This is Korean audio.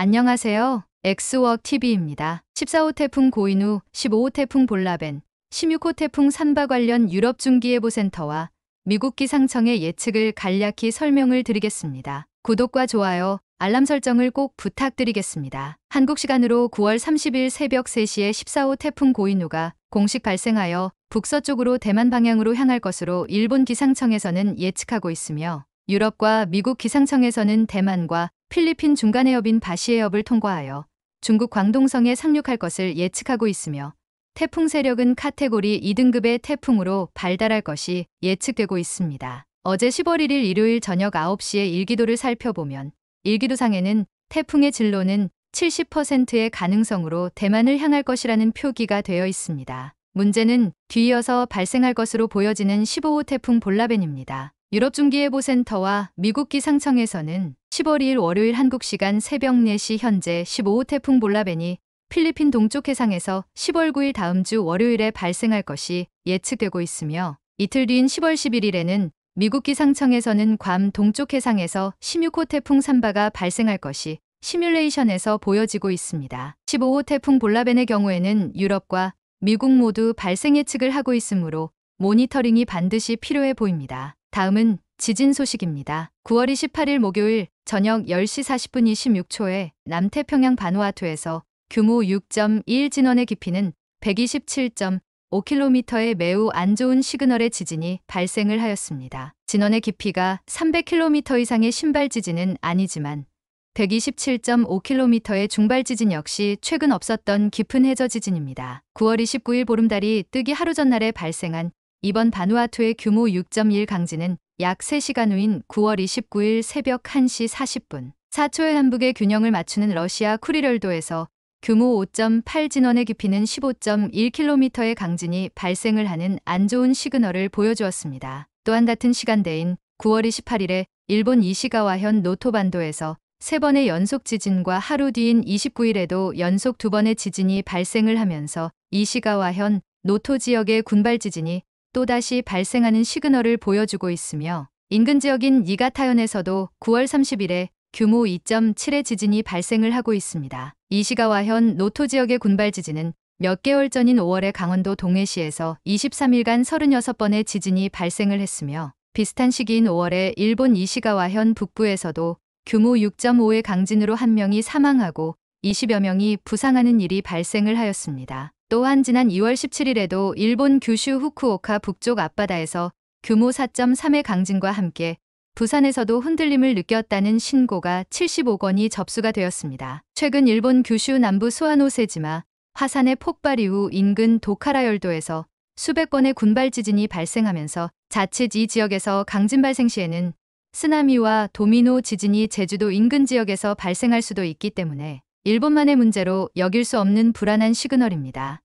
안녕하세요. 엑스워크 TV입니다. 14호 태풍 고인우, 15호 태풍 볼라벤, 16호 태풍 산바 관련 유럽 중기예보센터와 미국 기상청의 예측을 간략히 설명을 드리겠습니다. 구독과 좋아요, 알람 설정을 꼭 부탁드리겠습니다. 한국 시간으로 9월 30일 새벽 3시에 14호 태풍 고인우가 공식 발생하여 북서쪽으로 대만 방향으로 향할 것으로 일본 기상청에서는 예측하고 있으며 유럽과 미국 기상청에서는 대만과 필리핀 중간 해협인 바시해협을 통과하여 중국 광동성에 상륙할 것을 예측하고 있으며 태풍 세력은 카테고리 2등급의 태풍으로 발달할 것이 예측되고 있습니다. 어제 10월 1일 일요일 저녁 9시에 일기도를 살펴보면 일기도상에는 태풍의 진로는 70%의 가능성으로 대만을 향할 것이라는 표기가 되어 있습니다. 문제는 뒤이어서 발생할 것으로 보여지는 15호 태풍 볼라벤입니다. 유럽중기예보센터와 미국 기상청에서는 10월 2일 월요일 한국 시간 새벽 4시 현재 15호 태풍 볼라벤이 필리핀 동쪽 해상에서 10월 9일 다음 주 월요일에 발생할 것이 예측되고 있으며 이틀 뒤인 10월 11일에는 미국 기상청에서는 괌 동쪽 해상에서 16호 태풍 삼바가 발생할 것이 시뮬레이션에서 보여지고 있습니다. 15호 태풍 볼라벤의 경우에는 유럽과 미국 모두 발생 예측을 하고 있으므로 모니터링이 반드시 필요해 보입니다. 다음은 지진 소식입니다. 9월 28일 목요일 저녁 10시 40분 26초에 남태평양 바누아투에서 규모 6.1 진원의 깊이는 127.5km의 매우 안 좋은 시그널의 지진이 발생을 하였습니다. 진원의 깊이가 300km 이상의 신발 지진은 아니지만 127.5km의 중발 지진 역시 최근 없었던 깊은 해저 지진입니다. 9월 29일 보름달이 뜨기 하루 전날에 발생한 이번 바누아투의 규모 6.1 강진은 약 3시간 후인 9월 29일 새벽 1시 40분 4초의 한북의 균형을 맞추는 러시아 쿠리럴도에서 규모 5.8 진원의 깊이는 15.1km의 강진이 발생을 하는 안 좋은 시그널을 보여주었습니다. 또한 같은 시간대인 9월 28일에 일본 이시가와현 노토반도에서 3번의 연속 지진과 하루 뒤인 29일에도 연속 두번의 지진이 발생을 하면서 이시가와현 노토 지역의 군발 지진이 또다시 발생하는 시그널을 보여주고 있으며 인근 지역인 니가타현에서도 9월 30일에 규모 2.7의 지진이 발생을 하고 있습니다. 이시가와현 노토 지역의 군발 지진은 몇 개월 전인 5월에 강원도 동해시에서 23일간 36번의 지진이 발생을 했으며 비슷한 시기인 5월에 일본 이시가와현 북부에서도 규모 6.5의 강진으로 한 명이 사망하고 20여 명이 부상하는 일이 발생을 하였습니다. 또한 지난 2월 17일에도 일본 규슈 후쿠오카 북쪽 앞바다에서 규모 4.3의 강진과 함께 부산에서도 흔들림을 느꼈다는 신고가 7 5건이 접수가 되었습니다. 최근 일본 규슈 남부 소아노세지마 화산의 폭발 이후 인근 도카라열도에서 수백 건의 군발 지진이 발생하면서 자칫 이 지역에서 강진 발생 시에는 쓰나미와 도미노 지진이 제주도 인근 지역에서 발생할 수도 있기 때문에 일본만의 문제로 여길 수 없는 불안한 시그널입니다.